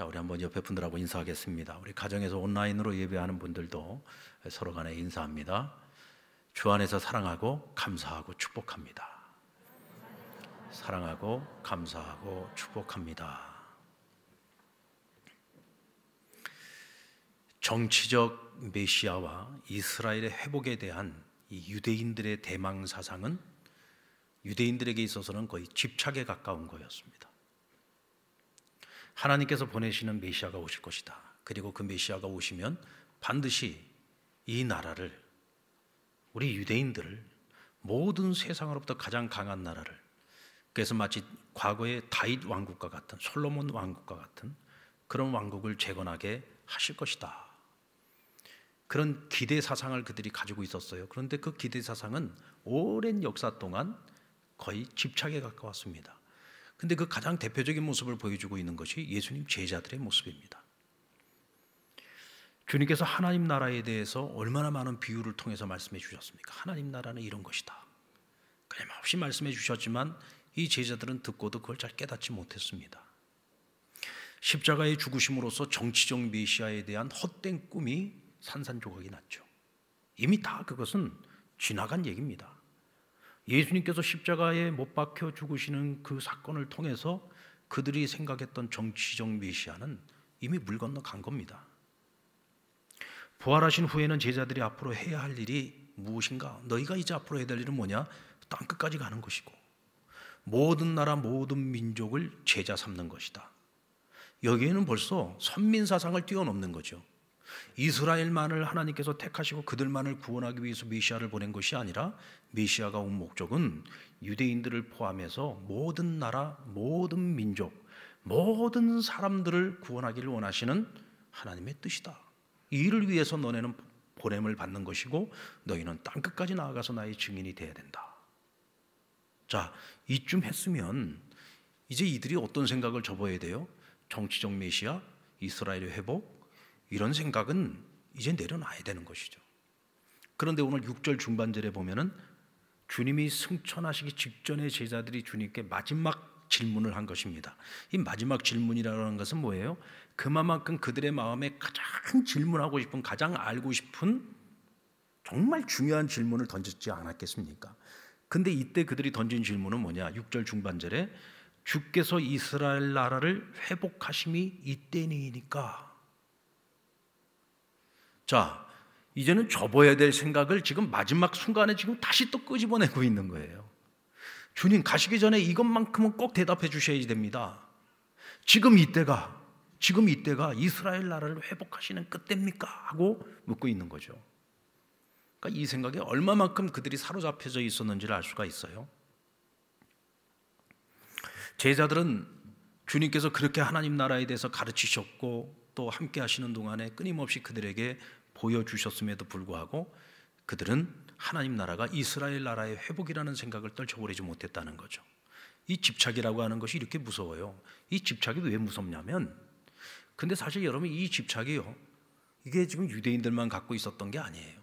자, 우리 한번 옆에 분들하고 인사하겠습니다. 우리 가정에서 온라인으로 예배하는 분들도 서로 간에 인사합니다. 주 안에서 사랑하고 감사하고 축복합니다. 사랑하고 감사하고 축복합니다. 정치적 메시아와 이스라엘의 회복에 대한 유대인들의 대망 사상은 유대인들에게 있어서는 거의 집착에 가까운 거였습니다. 하나님께서 보내시는 메시아가 오실 것이다. 그리고 그 메시아가 오시면 반드시 이 나라를 우리 유대인들을 모든 세상으로부터 가장 강한 나라를 그래서 마치 과거의 다윗 왕국과 같은 솔로몬 왕국과 같은 그런 왕국을 재건하게 하실 것이다. 그런 기대 사상을 그들이 가지고 있었어요. 그런데 그 기대 사상은 오랜 역사 동안 거의 집착에 가까웠습니다. 근데 그 가장 대표적인 모습을 보여주고 있는 것이 예수님 제자들의 모습입니다. 주님께서 하나님 나라에 대해서 얼마나 많은 비유를 통해서 말씀해 주셨습니까? 하나님 나라는 이런 것이다. 끊임없이 말씀해 주셨지만 이 제자들은 듣고도 그걸 잘 깨닫지 못했습니다. 십자가의 죽으심으로써 정치적 메시아에 대한 헛된 꿈이 산산조각이 났죠. 이미 다 그것은 지나간 얘기입니다. 예수님께서 십자가에 못 박혀 죽으시는 그 사건을 통해서 그들이 생각했던 정치적 메시아는 이미 물 건너 간 겁니다. 부활하신 후에는 제자들이 앞으로 해야 할 일이 무엇인가? 너희가 이제 앞으로 해야 될 일은 뭐냐? 땅 끝까지 가는 것이고 모든 나라 모든 민족을 제자 삼는 것이다. 여기에는 벌써 선민 사상을 뛰어넘는 거죠. 이스라엘만을 하나님께서 택하시고 그들만을 구원하기 위해서 메시아를 보낸 것이 아니라 메시아가 온 목적은 유대인들을 포함해서 모든 나라, 모든 민족, 모든 사람들을 구원하기를 원하시는 하나님의 뜻이다. 이를 위해서 너네는 보냄을 받는 것이고 너희는 땅 끝까지 나아가서 나의 증인이 되어야 된다. 자, 이쯤 했으면 이제 이들이 어떤 생각을 접어야 돼요? 정치적 메시아, 이스라엘의 회복, 이런 생각은 이제 내려놔야 되는 것이죠. 그런데 오늘 6절 중반절에 보면은 주님이 승천하시기 직전에 제자들이 주님께 마지막 질문을 한 것입니다. 이 마지막 질문이라는 것은 뭐예요? 그만큼 그들의 마음에 가장 질문하고 싶은 가장 알고 싶은 정말 중요한 질문을 던졌지 않았겠습니까? 근데 이때 그들이 던진 질문은 뭐냐? 6절 중반절에 주께서 이스라엘 나라를 회복하심이 이때니까 자, 이제는 접어야 될 생각을 지금 마지막 순간에 지금 다시 또 끄집어내고 있는 거예요. 주님, 가시기 전에 이것만큼은 꼭 대답해 주셔야 됩니다. 지금 이때가, 지금 이때가 이스라엘 나라를 회복하시는 끝입니까? 하고 묻고 있는 거죠. 그러니까 이 생각에 얼마만큼 그들이 사로잡혀져 있었는지를 알 수가 있어요. 제자들은 주님께서 그렇게 하나님 나라에 대해서 가르치셨고 또 함께 하시는 동안에 끊임없이 그들에게 보여주셨음에도 불구하고 그들은 하나님 나라가 이스라엘 나라의 회복이라는 생각을 떨쳐버리지 못했다는 거죠. 이 집착이라고 하는 것이 이렇게 무서워요. 이 집착이 왜 무섭냐면 근데 사실 여러분 이 집착이요. 이게 지금 유대인들만 갖고 있었던 게 아니에요.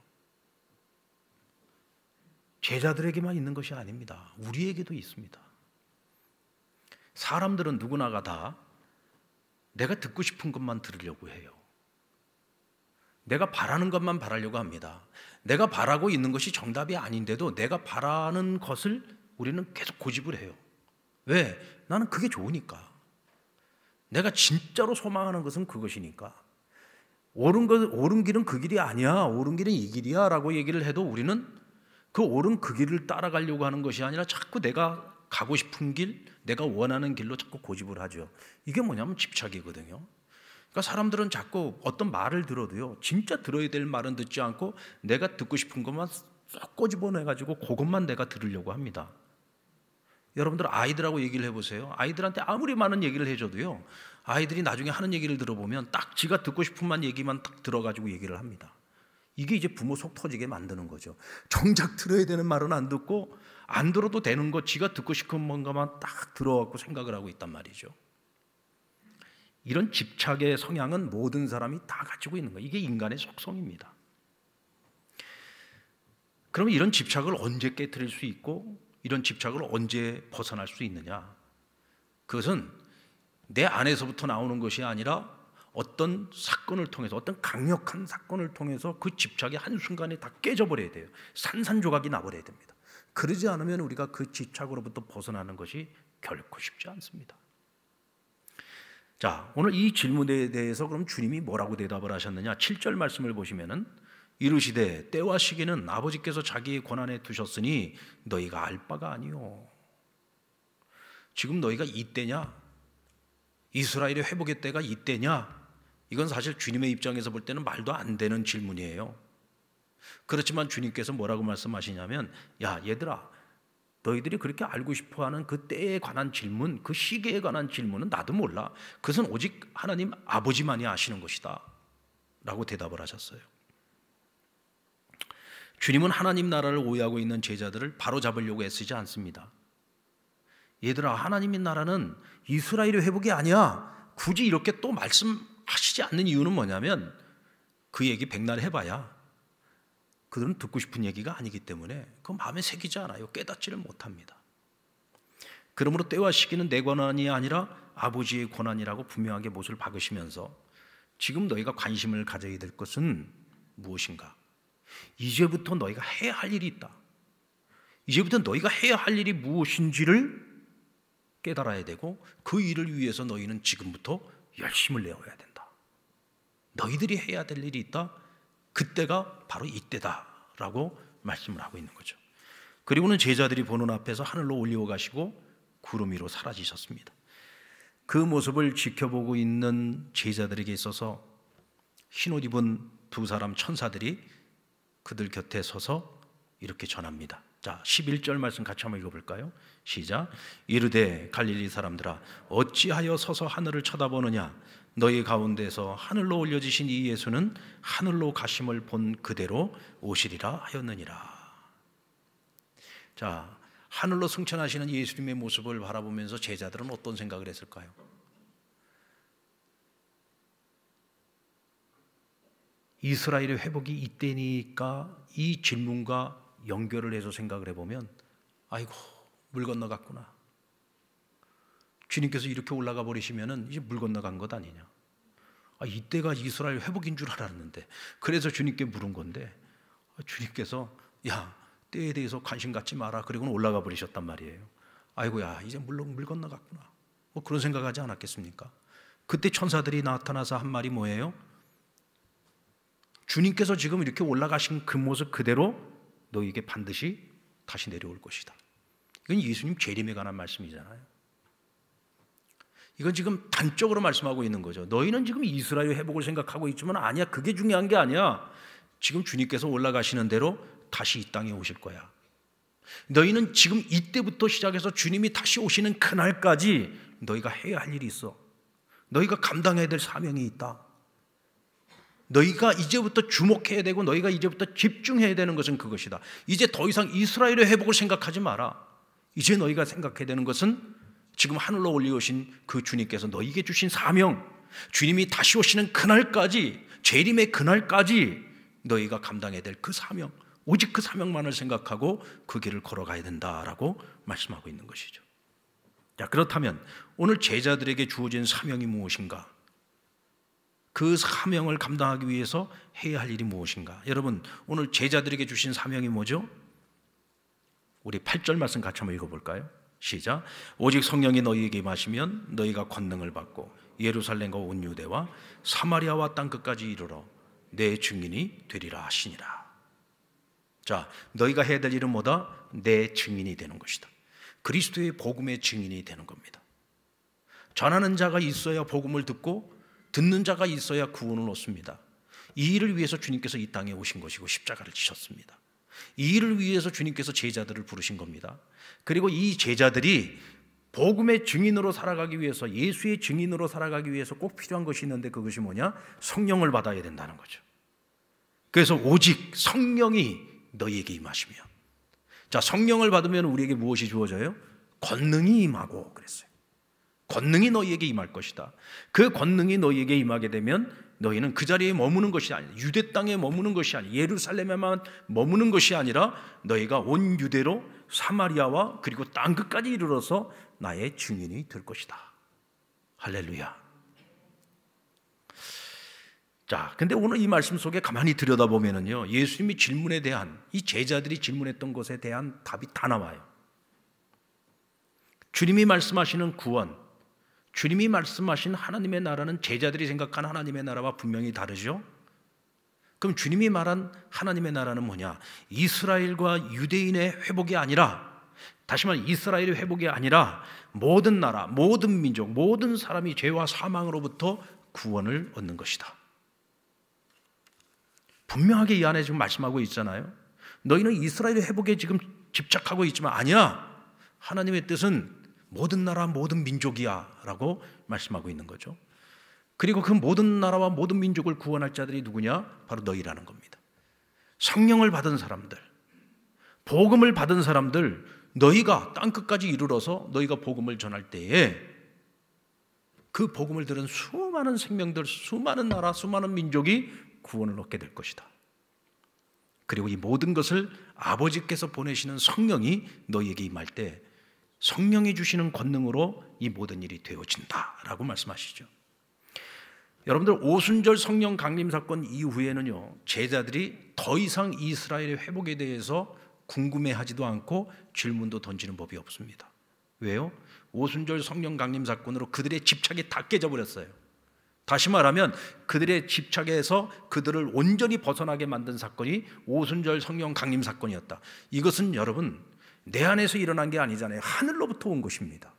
제자들에게만 있는 것이 아닙니다. 우리에게도 있습니다. 사람들은 누구나가 다 내가 듣고 싶은 것만 들으려고 해요. 내가 바라는 것만 바라려고 합니다. 내가 바라고 있는 것이 정답이 아닌데도 내가 바라는 것을 우리는 계속 고집을 해요. 왜? 나는 그게 좋으니까. 내가 진짜로 소망하는 것은 그것이니까. 옳은 것, 옳은 길은 그 길이 아니야. 옳은 길은 이 길이야. 라고 얘기를 해도 우리는 그 옳은 그 길을 따라가려고 하는 것이 아니라 자꾸 내가 가고 싶은 길, 내가 원하는 길로 자꾸 고집을 하죠. 이게 뭐냐면 집착이거든요. 그러니까 사람들은 자꾸 어떤 말을 들어도요, 진짜 들어야 될 말은 듣지 않고 내가 듣고 싶은 것만 쏙 꼬집어내가지고 그것만 내가 들으려고 합니다. 여러분들 아이들하고 얘기를 해보세요. 아이들한테 아무리 많은 얘기를 해줘도요, 아이들이 나중에 하는 얘기를 들어보면 딱 지가 듣고 싶은 만 얘기만 딱 들어가지고 얘기를 합니다. 이게 이제 부모 속 터지게 만드는 거죠. 정작 들어야 되는 말은 안 듣고 안 들어도 되는 거 지가 듣고 싶은 뭔가만 딱 들어갖고 생각을 하고 있단 말이죠. 이런 집착의 성향은 모든 사람이 다 가지고 있는 거예요. 이게 인간의 속성입니다. 그러 이런 집착을 언제 깨뜨릴 수 있고 이런 집착을 언제 벗어날 수 있느냐? 그것은 내 안에서부터 나오는 것이 아니라 어떤 사건을 통해서 어떤 강력한 사건을 통해서 그 집착이 한순간에 다 깨져버려야 돼요. 산산조각이 나버려야 됩니다. 그러지 않으면 우리가 그 집착으로부터 벗어나는 것이 결코 쉽지 않습니다. 자, 오늘 이 질문에 대해서 그럼 주님이 뭐라고 대답을 하셨느냐? 7절 말씀을 보시면은 이르시되 때와 시기는 아버지께서 자기의 권한에 두셨으니 너희가 알 바가 아니요. 지금 너희가 이때냐? 이스라엘의 회복의 때가 이때냐? 이건 사실 주님의 입장에서 볼 때는 말도 안 되는 질문이에요. 그렇지만 주님께서 뭐라고 말씀하시냐면 야, 얘들아. 너희들이 그렇게 알고 싶어 하는 그 때에 관한 질문, 그 시기에 관한 질문은 나도 몰라. 그것은 오직 하나님 아버지만이 아시는 것이다. 라고 대답을 하셨어요. 주님은 하나님 나라를 오해하고 있는 제자들을 바로 잡으려고 애쓰지 않습니다. 얘들아, 하나님의 나라는 이스라엘의 회복이 아니야. 굳이 이렇게 또 말씀하시지 않는 이유는 뭐냐면 그 얘기 백날 해봐야 그들은 듣고 싶은 얘기가 아니기 때문에 그 마음에 새기지 않아요. 깨닫지를 못합니다. 그러므로 때와 시기는 내 권한이 아니라 아버지의 권한이라고 분명하게 못을 박으시면서 지금 너희가 관심을 가져야 될 것은 무엇인가? 이제부터 너희가 해야 할 일이 있다. 이제부터 너희가 해야 할 일이 무엇인지를 깨달아야 되고 그 일을 위해서 너희는 지금부터 열심을 내어야 된다. 너희들이 해야 될 일이 있다. 그때가 바로 이때다라고 말씀을 하고 있는 거죠. 그리고는 제자들이 보는 앞에서 하늘로 올리워 가시고 구름 위로 사라지셨습니다. 그 모습을 지켜보고 있는 제자들에게 있어서 흰 옷 입은 두 사람 천사들이 그들 곁에 서서 이렇게 전합니다. 자, 11절 말씀 같이 한번 읽어볼까요? 시작. 이르되 갈릴리 사람들아 어찌하여 서서 하늘을 쳐다보느냐 너희 가운데서 하늘로 올려지신 이 예수는 하늘로 가심을 본 그대로 오시리라 하였느니라. 자, 하늘로 승천하시는 예수님의 모습을 바라보면서 제자들은 어떤 생각을 했을까요? 이스라엘의 회복이 이때니까 이 질문과 연결을 해서 생각을 해보면 아이고 물 건너갔구나. 주님께서 이렇게 올라가 버리시면 이제 물 건너간 것 아니냐. 아, 이때가 이스라엘 회복인 줄 알았는데 그래서 주님께 물은 건데 아, 주님께서 야 때에 대해서 관심 갖지 마라 그리고는 올라가 버리셨단 말이에요. 아이고야 이제 물론 물 건너갔구나. 뭐 그런 생각하지 않았겠습니까? 그때 천사들이 나타나서 한 말이 뭐예요? 주님께서 지금 이렇게 올라가신 그 모습 그대로 너에게 반드시 다시 내려올 것이다. 이건 예수님 재림에 관한 말씀이잖아요. 이건 지금 단적으로 말씀하고 있는 거죠. 너희는 지금 이스라엘 회복을 생각하고 있지만 아니야. 그게 중요한 게 아니야. 지금 주님께서 올라가시는 대로 다시 이 땅에 오실 거야. 너희는 지금 이때부터 시작해서 주님이 다시 오시는 그날까지 너희가 해야 할 일이 있어. 너희가 감당해야 될 사명이 있다. 너희가 이제부터 주목해야 되고 너희가 이제부터 집중해야 되는 것은 그것이다. 이제 더 이상 이스라엘의 회복을 생각하지 마라. 이제 너희가 생각해야 되는 것은 지금 하늘로 올리오신 그 주님께서 너희에게 주신 사명, 주님이 다시 오시는 그날까지, 재림의 그날까지 너희가 감당해야 될 그 사명, 오직 그 사명만을 생각하고 그 길을 걸어가야 된다라고 말씀하고 있는 것이죠. 자, 그렇다면 오늘 제자들에게 주어진 사명이 무엇인가? 그 사명을 감당하기 위해서 해야 할 일이 무엇인가? 여러분, 오늘 제자들에게 주신 사명이 뭐죠? 우리 8절 말씀 같이 한번 읽어볼까요? 시작. 오직 성령이 너희에게 마시면 너희가 권능을 받고 예루살렘과 온 유대와 사마리아와 땅 끝까지 이르러 내 증인이 되리라 하시니라. 자, 너희가 해야 될 일은 뭐다? 내 증인이 되는 것이다. 그리스도의 복음의 증인이 되는 겁니다. 전하는 자가 있어야 복음을 듣고 듣는 자가 있어야 구원을 얻습니다. 이 일을 위해서 주님께서 이 땅에 오신 것이고 십자가를 지셨습니다. 이 일을 위해서 주님께서 제자들을 부르신 겁니다. 그리고 이 제자들이 복음의 증인으로 살아가기 위해서 예수의 증인으로 살아가기 위해서 꼭 필요한 것이 있는데 그것이 뭐냐? 성령을 받아야 된다는 거죠. 그래서 오직 성령이 너희에게 임하시며 자, 성령을 받으면 우리에게 무엇이 주어져요? 권능이 임하고 그랬어요. 권능이 너희에게 임할 것이다. 그 권능이 너희에게 임하게 되면 너희는 그 자리에 머무는 것이 아니라 유대 땅에 머무는 것이 아니라 예루살렘에만 머무는 것이 아니라 너희가 온 유대로 사마리아와 그리고 땅 끝까지 이르러서 나의 증인이 될 것이다. 할렐루야. 자, 근데 오늘 이 말씀 속에 가만히 들여다보면요 예수님이 질문에 대한 이 제자들이 질문했던 것에 대한 답이 다 나와요. 주님이 말씀하시는 구원, 주님이 말씀하신 하나님의 나라는 제자들이 생각한 하나님의 나라와 분명히 다르죠? 그럼 주님이 말한 하나님의 나라는 뭐냐? 이스라엘과 유대인의 회복이 아니라, 다시 말해 이스라엘의 회복이 아니라 모든 나라, 모든 민족, 모든 사람이 죄와 사망으로부터 구원을 얻는 것이다. 분명하게 이 안에 지금 말씀하고 있잖아요. 너희는 이스라엘의 회복에 지금 집착하고 있지만 아니야. 하나님의 뜻은 모든 나라 모든 민족이야라고 말씀하고 있는 거죠. 그리고 그 모든 나라와 모든 민족을 구원할 자들이 누구냐? 바로 너희라는 겁니다. 성령을 받은 사람들, 복음을 받은 사람들, 너희가 땅 끝까지 이르러서 너희가 복음을 전할 때에 그 복음을 들은 수많은 생명들, 수많은 나라, 수많은 민족이 구원을 얻게 될 것이다. 그리고 이 모든 것을 아버지께서 보내시는 성령이 너희에게 임할 때 성령이 주시는 권능으로 이 모든 일이 되어진다라고 말씀하시죠. 여러분들 오순절 성령 강림 사건 이후에는요 제자들이 더 이상 이스라엘의 회복에 대해서 궁금해하지도 않고 질문도 던지는 법이 없습니다. 왜요? 오순절 성령 강림 사건으로 그들의 집착이 다 깨져버렸어요. 다시 말하면 그들의 집착에서 그들을 온전히 벗어나게 만든 사건이 오순절 성령 강림 사건이었다. 이것은 여러분 내 안에서 일어난 게 아니잖아요. 하늘로부터 온 것입니다.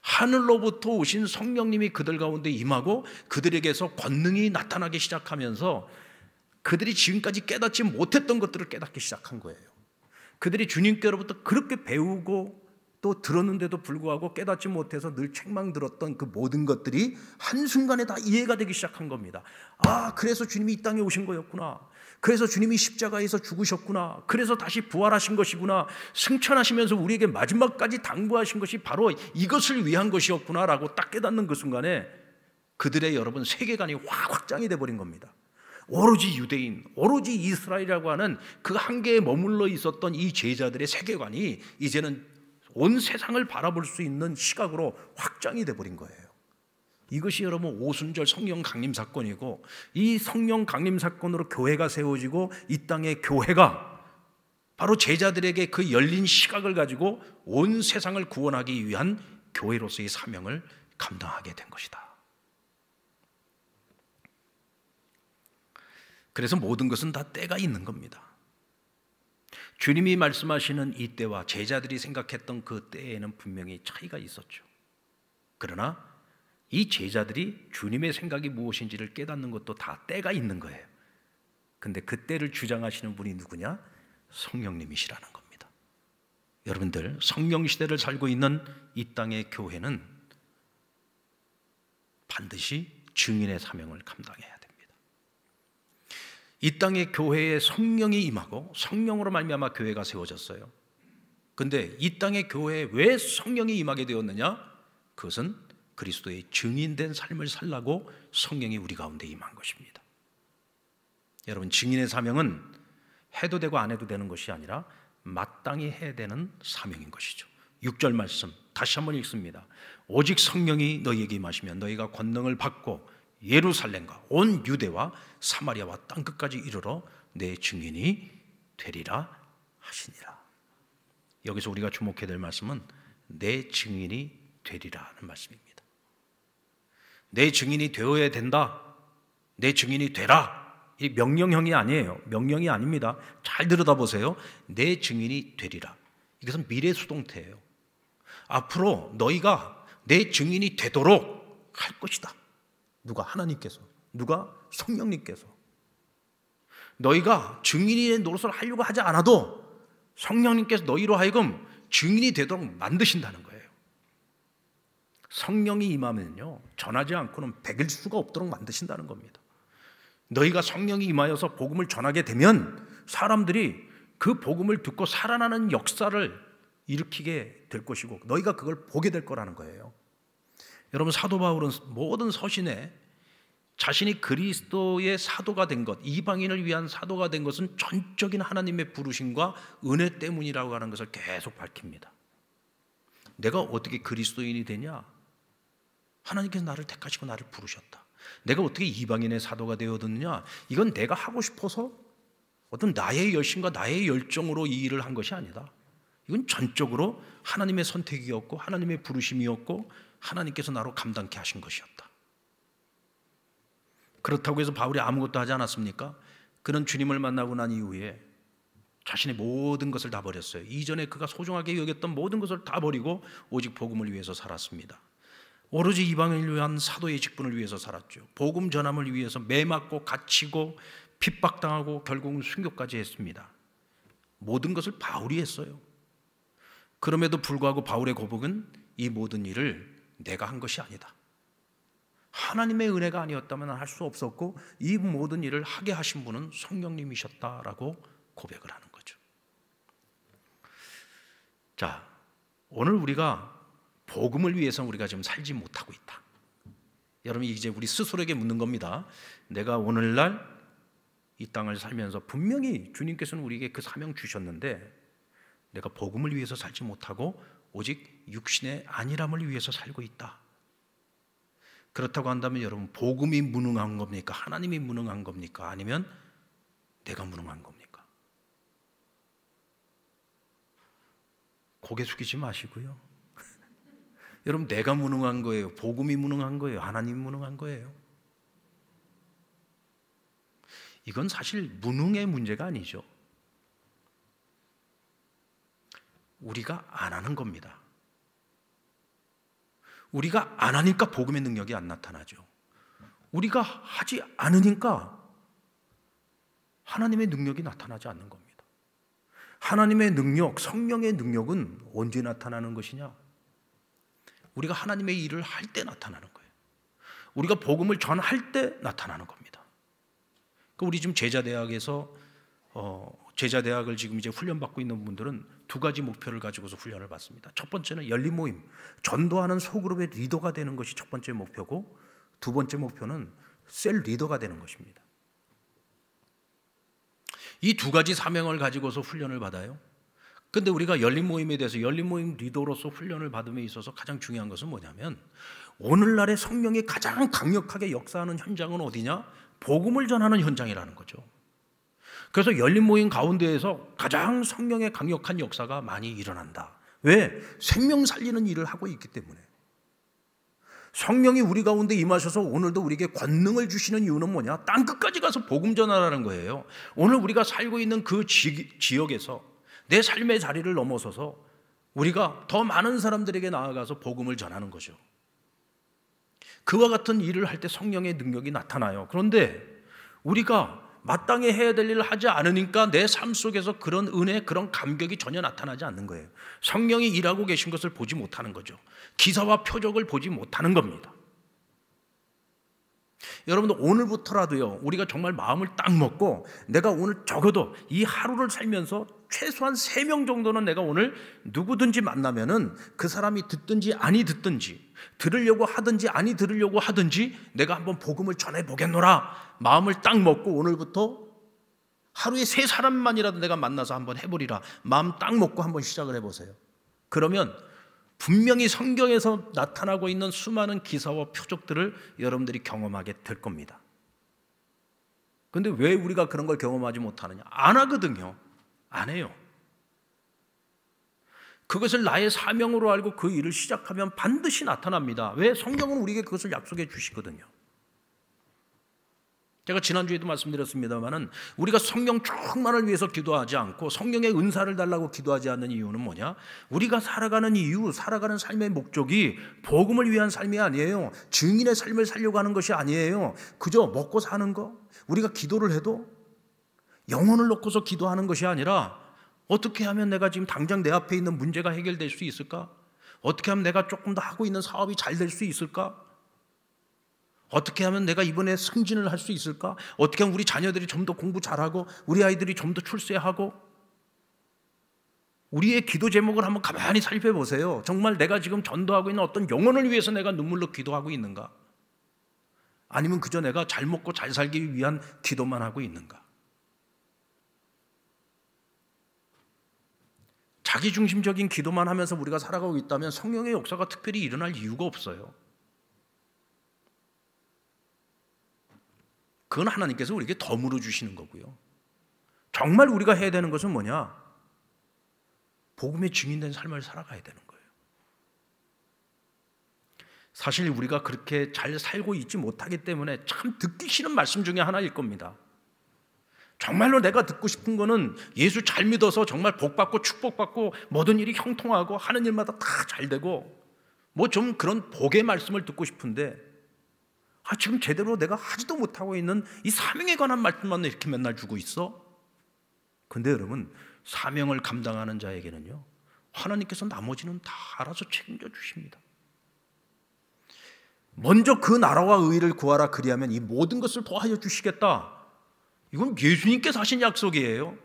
하늘로부터 오신 성령님이 그들 가운데 임하고 그들에게서 권능이 나타나기 시작하면서 그들이 지금까지 깨닫지 못했던 것들을 깨닫기 시작한 거예요. 그들이 주님께로부터 그렇게 배우고 또 들었는데도 불구하고 깨닫지 못해서 늘 책망 들었던 그 모든 것들이 한순간에 다 이해가 되기 시작한 겁니다. 아, 그래서 주님이 이 땅에 오신 거였구나. 그래서 주님이 십자가에서 죽으셨구나. 그래서 다시 부활하신 것이구나. 승천하시면서 우리에게 마지막까지 당부하신 것이 바로 이것을 위한 것이었구나라고 딱 깨닫는 그 순간에 그들의 여러분 세계관이 확 확장이 돼 버린 겁니다. 오로지 유대인, 오로지 이스라엘이라고 하는 그 한계에 머물러 있었던 이 제자들의 세계관이 이제는 온 세상을 바라볼 수 있는 시각으로 확장이 돼 버린 거예요. 이것이 여러분 오순절 성령 강림 사건이고 이 성령 강림 사건으로 교회가 세워지고 이 땅의 교회가 바로 제자들에게 그 열린 시각을 가지고 온 세상을 구원하기 위한 교회로서의 사명을 감당하게 된 것이다. 그래서 모든 것은 다 때가 있는 겁니다. 주님이 말씀하시는 이 때와 제자들이 생각했던 그 때에는 분명히 차이가 있었죠. 그러나 이 제자들이 주님의 생각이 무엇인지를 깨닫는 것도 다 때가 있는 거예요. 근데 그 때를 주장하시는 분이 누구냐? 성령님이시라는 겁니다. 여러분들, 성령 시대를 살고 있는 이 땅의 교회는 반드시 증인의 사명을 감당해야 됩니다. 이 땅의 교회에 성령이 임하고 성령으로 말미암아 교회가 세워졌어요. 근데 이 땅의 교회에 왜 성령이 임하게 되었느냐? 그것은 그리스도의 증인된 삶을 살라고 성령이 우리 가운데 임한 것입니다. 여러분 증인의 사명은 해도 되고 안 해도 되는 것이 아니라 마땅히 해야 되는 사명인 것이죠. 6절 말씀 다시 한번 읽습니다. 오직 성령이 너희에게 임시면 너희가 권능을 받고 예루살렘과 온 유대와 사마리아와 땅 끝까지 이르러 내 증인이 되리라 하시니라. 여기서 우리가 주목해야 될 말씀은 내 증인이 되리라는 말씀입니다. 내 증인이 되어야 된다. 내 증인이 되라. 이 명령형이 아니에요. 명령이 아닙니다. 잘 들여다보세요. 내 증인이 되리라. 이것은 미래 수동태예요. 앞으로 너희가 내 증인이 되도록 할 것이다. 누가 하나님께서, 누가 성령님께서. 너희가 증인의 노릇을 하려고 하지 않아도 성령님께서 너희로 하여금 증인이 되도록 만드신다는 거예요. 성령이 임하면요. 전하지 않고는 백일 수가 없도록 만드신다는 겁니다. 너희가 성령이 임하여서 복음을 전하게 되면 사람들이 그 복음을 듣고 살아나는 역사를 일으키게 될 것이고 너희가 그걸 보게 될 거라는 거예요. 여러분 사도 바울은 모든 서신에 자신이 그리스도의 사도가 된 것, 이방인을 위한 사도가 된 것은 전적인 하나님의 부르심과 은혜 때문이라고 하는 것을 계속 밝힙니다. 내가 어떻게 그리스도인이 되냐? 하나님께서 나를 택하시고 나를 부르셨다. 내가 어떻게 이방인의 사도가 되어졌느냐? 이건 내가 하고 싶어서 어떤 나의 열심과 나의 열정으로 이 일을 한 것이 아니다. 이건 전적으로 하나님의 선택이었고 하나님의 부르심이었고 하나님께서 나로 감당케 하신 것이었다. 그렇다고 해서 바울이 아무것도 하지 않았습니까? 그는 주님을 만나고 난 이후에 자신의 모든 것을 다 버렸어요. 이전에 그가 소중하게 여겼던 모든 것을 다 버리고 오직 복음을 위해서 살았습니다. 오로지 이방인을 위한 사도의 직분을 위해서 살았죠. 복음 전함을 위해서 매 맞고 갇히고 핍박당하고 결국은 순교까지 했습니다. 모든 것을 바울이 했어요. 그럼에도 불구하고 바울의 고백은 이 모든 일을 내가 한 것이 아니다. 하나님의 은혜가 아니었다면 할 수 없었고 이 모든 일을 하게 하신 분은 성령님이셨다라고 고백을 하는 거죠. 자, 오늘 우리가 복음을 위해서 우리가 지금 살지 못하고 있다. 여러분 이제 우리 스스로에게 묻는 겁니다. 내가 오늘날 이 땅을 살면서 분명히 주님께서는 우리에게 그 사명 주셨는데 내가 복음을 위해서 살지 못하고 오직 육신의 안일함을 위해서 살고 있다. 그렇다고 한다면 여러분 복음이 무능한 겁니까? 하나님이 무능한 겁니까? 아니면 내가 무능한 겁니까? 고개 숙이지 마시고요. 여러분 내가 무능한 거예요. 복음이 무능한 거예요. 하나님 무능한 거예요. 이건 사실 무능의 문제가 아니죠. 우리가 안 하는 겁니다. 우리가 안 하니까 복음의 능력이 안 나타나죠. 우리가 하지 않으니까 하나님의 능력이 나타나지 않는 겁니다. 하나님의 능력, 성령의 능력은 언제 나타나는 것이냐? 우리가 하나님의 일을 할 때 나타나는 거예요. 우리가 복음을 전할 때 나타나는 겁니다. 우리 지금 제자 대학에서 어, 제자 대학을 지금 이제 훈련 받고 있는 분들은 두 가지 목표를 가지고서 훈련을 받습니다. 첫 번째는 열린 모임, 전도하는 소그룹의 리더가 되는 것이 첫 번째 목표고 두 번째 목표는 셀 리더가 되는 것입니다. 이 두 가지 사명을 가지고서 훈련을 받아요. 근데 우리가 열린 모임에 대해서 열린 모임 리더로서 훈련을 받음에 있어서 가장 중요한 것은 뭐냐면 오늘날의 성령이 가장 강력하게 역사하는 현장은 어디냐? 복음을 전하는 현장이라는 거죠. 그래서 열린 모임 가운데에서 가장 성령의 강력한 역사가 많이 일어난다. 왜? 생명 살리는 일을 하고 있기 때문에. 성령이 우리 가운데 임하셔서 오늘도 우리에게 권능을 주시는 이유는 뭐냐? 땅 끝까지 가서 복음 전하라는 거예요. 오늘 우리가 살고 있는 그 지, 지역에서 내 삶의 자리를 넘어서서 우리가 더 많은 사람들에게 나아가서 복음을 전하는 거죠. 그와 같은 일을 할 때 성령의 능력이 나타나요. 그런데 우리가 마땅히 해야 될 일을 하지 않으니까 내 삶 속에서 그런 은혜, 그런 감격이 전혀 나타나지 않는 거예요. 성령이 일하고 계신 것을 보지 못하는 거죠. 기사와 표적을 보지 못하는 겁니다. 여러분들 오늘부터라도요, 우리가 정말 마음을 딱 먹고 내가 오늘 적어도 이 하루를 살면서 최소한 세 명 정도는 내가 오늘 누구든지 만나면은 그 사람이 듣든지 아니 듣든지 들으려고 하든지 아니 들으려고 하든지 내가 한번 복음을 전해 보겠노라 마음을 딱 먹고 오늘부터 하루에 세 사람만이라도 내가 만나서 한번 해보리라 마음 딱 먹고 한번 시작을 해보세요. 그러면 분명히 성경에서 나타나고 있는 수많은 기사와 표적들을 여러분들이 경험하게 될 겁니다. 근데 왜 우리가 그런 걸 경험하지 못하느냐? 안 하거든요. 안 해요. 그것을 나의 사명으로 알고 그 일을 시작하면 반드시 나타납니다. 왜? 성경은 우리에게 그것을 약속해 주시거든요. 제가 지난주에도 말씀드렸습니다만은 우리가 성령 충만을 위해서 기도하지 않고 성령의 은사를 달라고 기도하지 않는 이유는 뭐냐? 우리가 살아가는 이유, 살아가는 삶의 목적이 복음을 위한 삶이 아니에요. 증인의 삶을 살려고 하는 것이 아니에요. 그저 먹고 사는 거, 우리가 기도를 해도 영혼을 놓고서 기도하는 것이 아니라 어떻게 하면 내가 지금 당장 내 앞에 있는 문제가 해결될 수 있을까? 어떻게 하면 내가 조금 더 하고 있는 사업이 잘 될 수 있을까? 어떻게 하면 내가 이번에 승진을 할 수 있을까? 어떻게 하면 우리 자녀들이 좀 더 공부 잘하고 우리 아이들이 좀 더 출세하고 우리의 기도 제목을 한번 가만히 살펴보세요. 정말 내가 지금 전도하고 있는 어떤 영혼을 위해서 내가 눈물로 기도하고 있는가? 아니면 그저 내가 잘 먹고 잘 살기 위한 기도만 하고 있는가? 자기중심적인 기도만 하면서 우리가 살아가고 있다면 성령의 역사가 특별히 일어날 이유가 없어요. 그건 하나님께서 우리에게 덤으로 주시는 거고요. 정말 우리가 해야 되는 것은 뭐냐? 복음의 증인된 삶을 살아가야 되는 거예요. 사실 우리가 그렇게 잘 살고 있지 못하기 때문에 참 듣기 싫은 말씀 중에 하나일 겁니다. 정말로 내가 듣고 싶은 거는 예수 잘 믿어서 정말 복받고 축복받고 모든 일이 형통하고 하는 일마다 다 잘 되고 뭐 좀 그런 복의 말씀을 듣고 싶은데 아, 지금 제대로 내가 하지도 못하고 있는 이 사명에 관한 말씀만 이렇게 맨날 주고 있어? 근데 여러분, 사명을 감당하는 자에게는요, 하나님께서 나머지는 다 알아서 책임져 주십니다. 먼저 그 나라와 의를 구하라 그리하면 이 모든 것을 더하여 주시겠다. 이건 예수님께서 하신 약속이에요.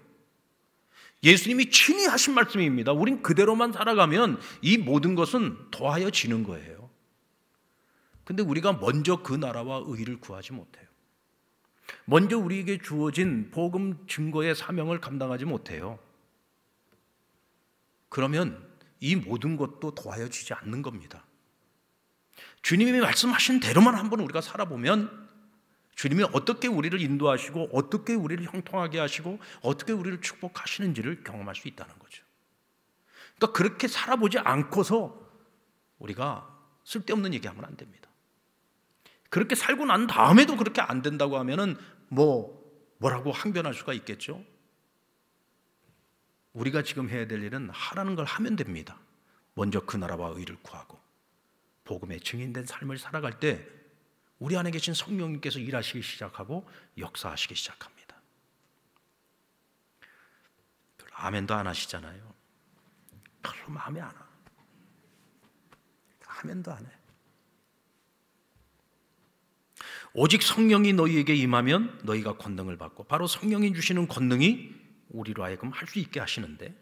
예수님이 친히 하신 말씀입니다. 우린 그대로만 살아가면 이 모든 것은 더하여 지는 거예요. 근데 우리가 먼저 그 나라와 의를 의 구하지 못해요. 먼저 우리에게 주어진 복음 증거의 사명을 감당하지 못해요. 그러면 이 모든 것도 더하여지지 않는 겁니다. 주님이 말씀하신 대로만 한번 우리가 살아보면 주님이 어떻게 우리를 인도하시고 어떻게 우리를 형통하게 하시고 어떻게 우리를 축복하시는지를 경험할 수 있다는 거죠. 그러니까 그렇게 살아보지 않고서 우리가 쓸데없는 얘기하면 안 됩니다. 그렇게 살고 난 다음에도 그렇게 안 된다고 하면은 뭐 뭐라고 항변할 수가 있겠죠. 우리가 지금 해야 될 일은 하라는 걸 하면 됩니다. 먼저 그 나라와 의를 구하고 복음의 증인된 삶을 살아갈 때 우리 안에 계신 성령님께서 일하시기 시작하고 역사하시기 시작합니다. 아멘도 안 하시잖아요. 별로 마음에 안 와. 아멘도 안 해. 오직 성령이 너희에게 임하면 너희가 권능을 받고 바로 성령이 주시는 권능이 우리로 하여금 할 수 있게 하시는데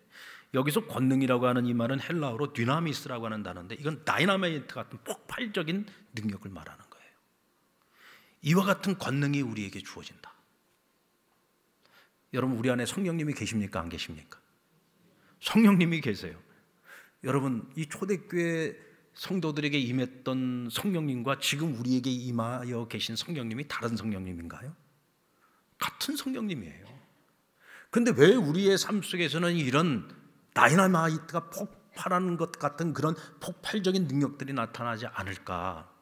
여기서 권능이라고 하는 이 말은 헬라어로 디나미스라고 하는 단어인데 이건 다이나마이트 같은 폭발적인 능력을 말하는 거예요. 이와 같은 권능이 우리에게 주어진다. 여러분 우리 안에 성령님이 계십니까 안 계십니까? 성령님이 계세요. 여러분 이 초대교회 성도들에게 임했던 성령님과 지금 우리에게 임하여 계신 성령님이 다른 성령님인가요? 같은 성령님이에요. 근데 왜 우리의 삶 속에서는 이런 다이나마이트가 폭발하는 것 같은 그런 폭발적인 능력들이 나타나지 않을까?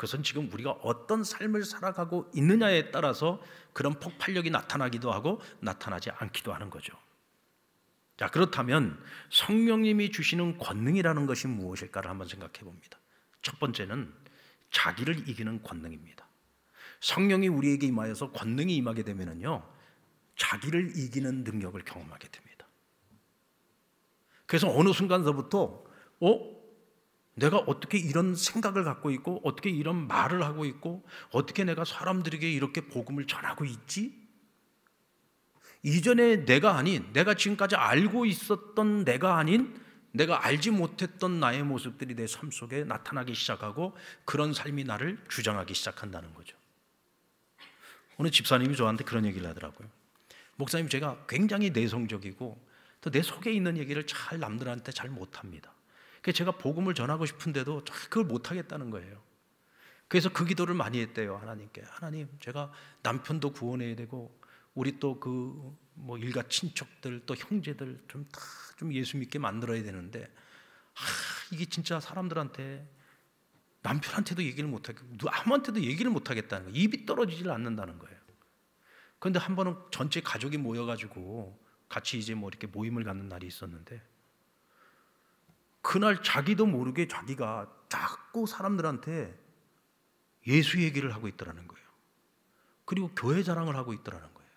그것은 지금 우리가 어떤 삶을 살아가고 있느냐에 따라서 그런 폭발력이 나타나기도 하고 나타나지 않기도 하는 거죠. 자, 그렇다면 성령님이 주시는 권능이라는 것이 무엇일까를 한번 생각해 봅니다. 첫 번째는 자기를 이기는 권능입니다. 성령이 우리에게 임하여서 권능이 임하게 되면요 자기를 이기는 능력을 경험하게 됩니다. 그래서 어느 순간서부터 어? 내가 어떻게 이런 생각을 갖고 있고 어떻게 이런 말을 하고 있고 어떻게 내가 사람들에게 이렇게 복음을 전하고 있지? 이전에 내가 아닌 내가 지금까지 알고 있었던 내가 아닌 내가 알지 못했던 나의 모습들이 내 삶 속에 나타나기 시작하고 그런 삶이 나를 주장하기 시작한다는 거죠. 어느 집사님이 저한테 그런 얘기를 하더라고요. 목사님 제가 굉장히 내성적이고 또 내 속에 있는 얘기를 잘 남들한테 잘 못합니다. 그 제가 복음을 전하고 싶은데도 그걸 못 하겠다는 거예요. 그래서 그 기도를 많이 했대요 하나님께 하나님 제가 남편도 구원해야 되고 우리 또 그 뭐 일가 친척들 또 형제들 좀 다 좀 예수 믿게 만들어야 되는데 아, 이게 진짜 사람들한테 남편한테도 얘기를 못하게 아무한테도 얘기를 못하겠다는 거예요 입이 떨어지질 않는다는 거예요 그런데 한 번은 전체 가족이 모여가지고 같이 이제 뭐 이렇게 모임을 갖는 날이 있었는데 그날 자기도 모르게 자기가 자꾸 사람들한테 예수 얘기를 하고 있더라는 거예요. 그리고 교회 자랑을 하고 있더라는 거예요.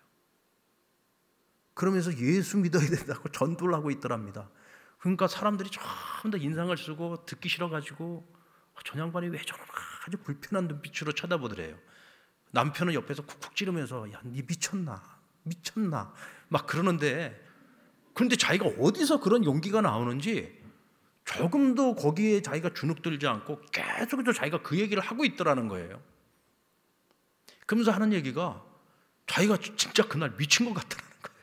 그러면서 예수 믿어야 된다고 전도를 하고 있더랍니다. 그러니까 사람들이 전부 다 인상을 쓰고 듣기 싫어가지고 저 아, 양반이 왜 저런 아주 불편한 눈빛으로 쳐다보더래요. 남편은 옆에서 쿡쿡 찌르면서 야, 니 미쳤나? 미쳤나? 막 그러는데 그런데 자기가 어디서 그런 용기가 나오는지 조금도 거기에 자기가 주눅들지 않고 계속해서 자기가 그 얘기를 하고 있더라는 거예요. 그러면서 하는 얘기가 자기가 진짜 그날 미친 것같더는 거예요.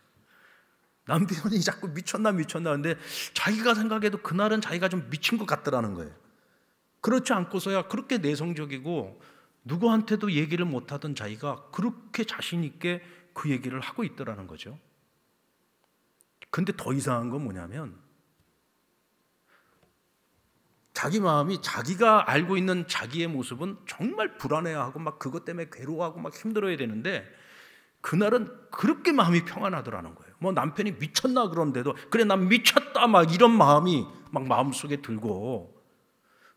남편이 자꾸 미쳤나 미쳤나 하는데 자기가 생각해도 그날은 자기가 좀 미친 것 같더라는 거예요. 그렇지 않고서야 그렇게 내성적이고 누구한테도 얘기를 못하던 자기가 그렇게 자신있게 그 얘기를 하고 있더라는 거죠. 근데 더 이상한 건 뭐냐면 자기 마음이 자기가 알고 있는 자기의 모습은 정말 불안해하고 막 그것 때문에 괴로워하고 막 힘들어야 되는데 그날은 그렇게 마음이 평안하더라는 거예요. 뭐 남편이 미쳤나 그런데도 그래 난 미쳤다 막 이런 마음이 막 마음속에 들고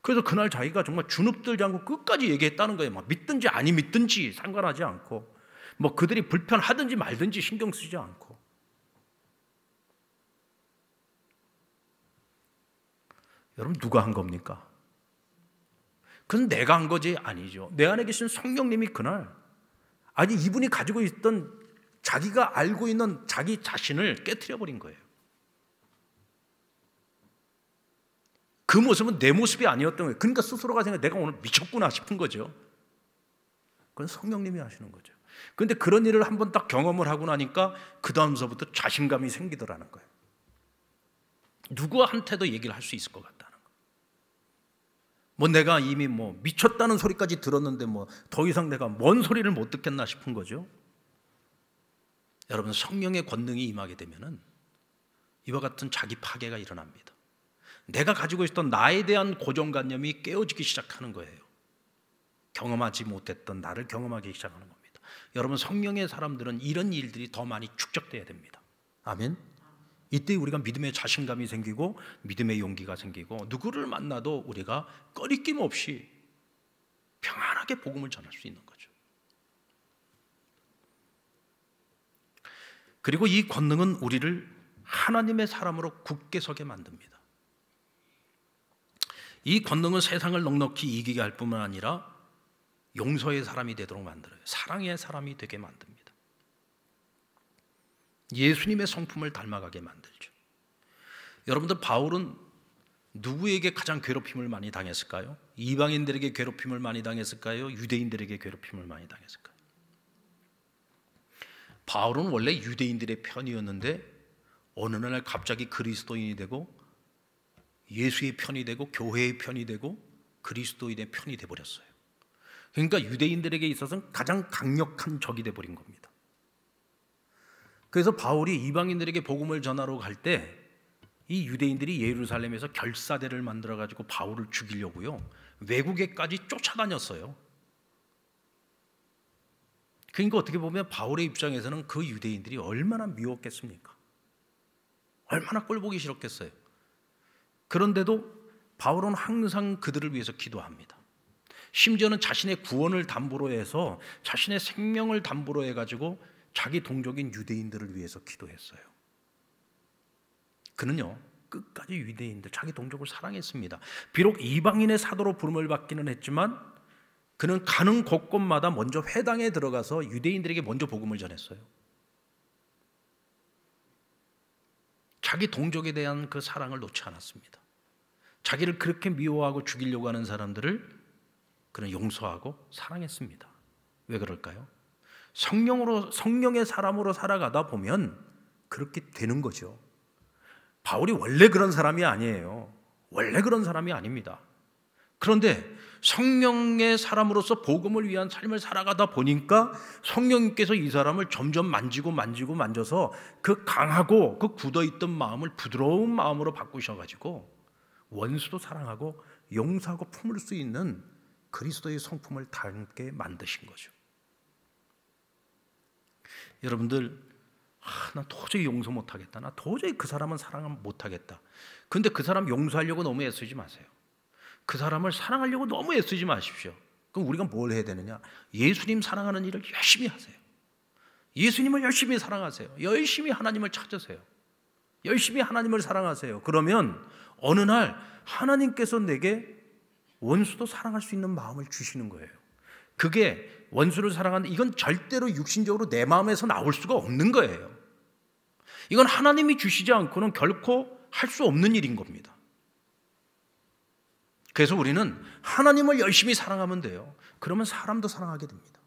그래서 그날 자기가 정말 주눅들지 않고 끝까지 얘기했다는 거예요. 막 믿든지 아니 믿든지 상관하지 않고 뭐 그들이 불편하든지 말든지 신경 쓰지 않고 여러분 누가 한 겁니까? 그건 내가 한 거지 아니죠. 내 안에 계신 성령님이 그날 아니 이분이 가지고 있던 자기가 알고 있는 자기 자신을 깨뜨려 버린 거예요. 그 모습은 내 모습이 아니었던 거예요. 그러니까 스스로가 생각 내가 오늘 미쳤구나 싶은 거죠. 그건 성령님이 하시는 거죠. 그런데 그런 일을 한번 딱 경험을 하고 나니까 그 다음서부터 자신감이 생기더라는 거예요. 누구한테도 얘기를 할 수 있을 것 같아요. 뭐 내가 이미 뭐 미쳤다는 소리까지 들었는데 뭐 더 이상 내가 뭔 소리를 못 듣겠나 싶은 거죠. 여러분 성령의 권능이 임하게 되면은 이와 같은 자기 파괴가 일어납니다. 내가 가지고 있던 나에 대한 고정관념이 깨어지기 시작하는 거예요. 경험하지 못했던 나를 경험하기 시작하는 겁니다. 여러분 성령의 사람들은 이런 일들이 더 많이 축적돼야 됩니다. 아멘. 이때 우리가 믿음의 자신감이 생기고 믿음의 용기가 생기고 누구를 만나도 우리가 꺼리낌 없이 평안하게 복음을 전할 수 있는 거죠. 그리고 이 권능은 우리를 하나님의 사람으로 굳게 서게 만듭니다. 이 권능은 세상을 넉넉히 이기게 할 뿐만 아니라 용서의 사람이 되도록 만들어요. 사랑의 사람이 되게 만듭니다. 예수님의 성품을 닮아가게 만들죠. 여러분들 바울은 누구에게 가장 괴롭힘을 많이 당했을까요? 이방인들에게 괴롭힘을 많이 당했을까요? 유대인들에게 괴롭힘을 많이 당했을까요? 바울은 원래 유대인들의 편이었는데 어느 날 갑자기 그리스도인이 되고 예수의 편이 되고 교회의 편이 되고 그리스도인의 편이 돼 버렸어요. 그러니까 유대인들에게 있어서는 가장 강력한 적이 돼 버린 겁니다. 그래서 바울이 이방인들에게 복음을 전하러 갈 때 이 유대인들이 예루살렘에서 결사대를 만들어 가지고 바울을 죽이려고요. 외국에까지 쫓아다녔어요. 그러니까 어떻게 보면 바울의 입장에서는 그 유대인들이 얼마나 미웠겠습니까? 얼마나 꼴보기 싫었겠어요. 그런데도 바울은 항상 그들을 위해서 기도합니다. 심지어는 자신의 구원을 담보로 해서 자신의 생명을 담보로 해가지고 자기 동족인 유대인들을 위해서 기도했어요. 그는요, 끝까지 유대인들, 자기 동족을 사랑했습니다. 비록 이방인의 사도로 부름을 받기는 했지만 그는 가는 곳곳마다 먼저 회당에 들어가서 유대인들에게 먼저 복음을 전했어요. 자기 동족에 대한 그 사랑을 놓지 않았습니다. 자기를 그렇게 미워하고 죽이려고 하는 사람들을 그는 용서하고 사랑했습니다. 왜 그럴까요? 성령으로 성령의 사람으로 살아가다 보면 그렇게 되는 거죠. 바울이 원래 그런 사람이 아니에요. 원래 그런 사람이 아닙니다. 그런데 성령의 사람으로서 복음을 위한 삶을 살아가다 보니까 성령님께서 이 사람을 점점 만지고 만지고 만져서 그 강하고 그 굳어있던 마음을 부드러운 마음으로 바꾸셔가지고 원수도 사랑하고 용서하고 품을 수 있는 그리스도의 성품을 닮게 만드신 거죠. 여러분들 아, 나 도저히 용서 못하겠다. 나 도저히 그 사람은 사랑 못하겠다. 근데 그 사람 용서하려고 너무 애쓰지 마세요. 그 사람을 사랑하려고 너무 애쓰지 마십시오. 그럼 우리가 뭘 해야 되느냐? 예수님 사랑하는 일을 열심히 하세요. 예수님을 열심히 사랑하세요. 열심히 하나님을 찾으세요. 열심히 하나님을 사랑하세요. 그러면 어느 날 하나님께서 내게 원수도 사랑할 수 있는 마음을 주시는 거예요. 그게 원수를 사랑하는 이건 절대로 육신적으로 내 마음에서 나올 수가 없는 거예요. 이건 하나님이 주시지 않고는 결코 할 수 없는 일인 겁니다. 그래서 우리는 하나님을 열심히 사랑하면 돼요. 그러면 사람도 사랑하게 됩니다.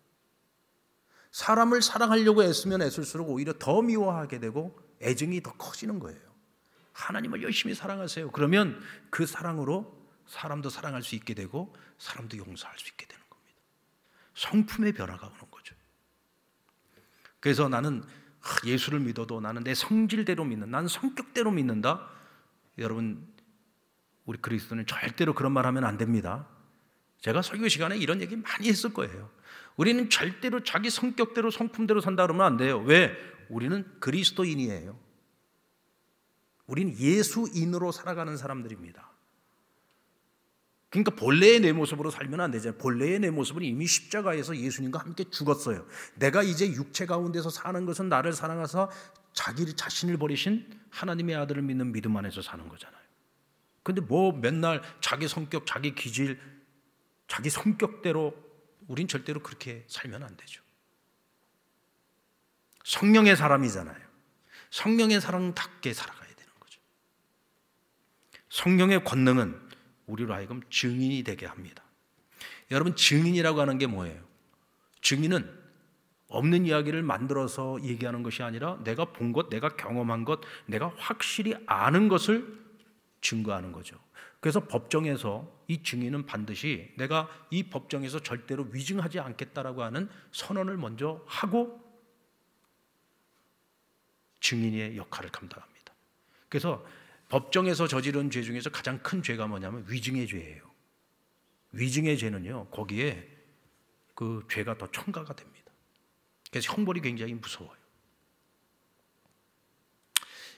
사람을 사랑하려고 애쓰면 애쓸수록 오히려 더 미워하게 되고 애증이 더 커지는 거예요. 하나님을 열심히 사랑하세요. 그러면 그 사랑으로 사람도 사랑할 수 있게 되고 사람도 용서할 수 있게 되는 거예요. 성품의 변화가 오는 거죠. 그래서 나는 아, 예수를 믿어도 나는 내 성질대로 믿는, 나는 성격대로 믿는다. 여러분, 우리 그리스도는 절대로 그런 말 하면 안 됩니다. 제가 설교 시간에 이런 얘기 많이 했을 거예요. 우리는 절대로 자기 성격대로 성품대로 산다 그러면 안 돼요. 왜? 우리는 그리스도인이에요. 우리는 예수인으로 살아가는 사람들입니다. 그러니까 본래의 내 모습으로 살면 안 되잖아요. 본래의 내 모습은 이미 십자가에서 예수님과 함께 죽었어요. 내가 이제 육체 가운데서 사는 것은 나를 사랑해서 자기 자신을 버리신 하나님의 아들을 믿는 믿음 안에서 사는 거잖아요. 근데 뭐 맨날 자기 성격, 자기 기질, 자기 성격대로 우린 절대로 그렇게 살면 안 되죠. 성령의 사람이잖아요. 성령의 사랑답게 살아가야 되는 거죠. 성령의 권능은 우리로 하여금 증인이 되게 합니다. 여러분 증인이라고 하는 게 뭐예요? 증인은 없는 이야기를 만들어서 얘기하는 것이 아니라 내가 본 것, 내가 경험한 것, 내가 확실히 아는 것을 증거하는 거죠. 그래서 법정에서 이 증인은 반드시 내가 이 법정에서 절대로 위증하지 않겠다라고 하는 선언을 먼저 하고 증인의 역할을 감당합니다. 그래서 법정에서 저지른 죄 중에서 가장 큰 죄가 뭐냐면 위증의 죄예요. 위증의 죄는요, 거기에 그 죄가 더 첨가가 됩니다. 그래서 형벌이 굉장히 무서워요.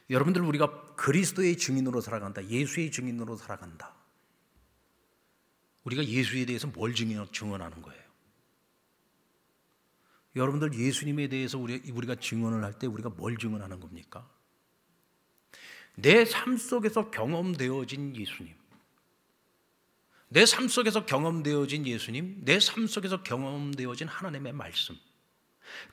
여러분들 우리가 그리스도의 증인으로 살아간다. 예수의 증인으로 살아간다. 우리가 예수에 대해서 뭘 증언하는 거예요? 여러분들 예수님에 대해서 우리, 가 증언을 할 때 우리가 뭘 증언하는 겁니까? 내삶 속에서 경험되어진 예수님. 내 삶 속에서 경험되어진 예수님, 내 삶 속에서 경험되어진 하나님의 말씀.